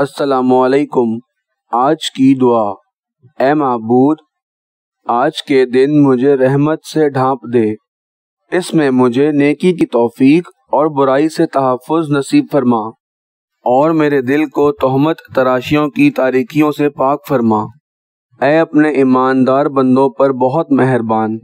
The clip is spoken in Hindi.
असलकुम आज की दुआ ए महबूद आज के दिन मुझे रहमत से ढांप दे इसमें मुझे नेकी की तोफीक और बुराई से तहफ़ नसीब फरमा और मेरे दिल को तहमत तराशियों की तारीखियों से पाक फरमा ए अपने ईमानदार बंदों पर बहुत मेहरबान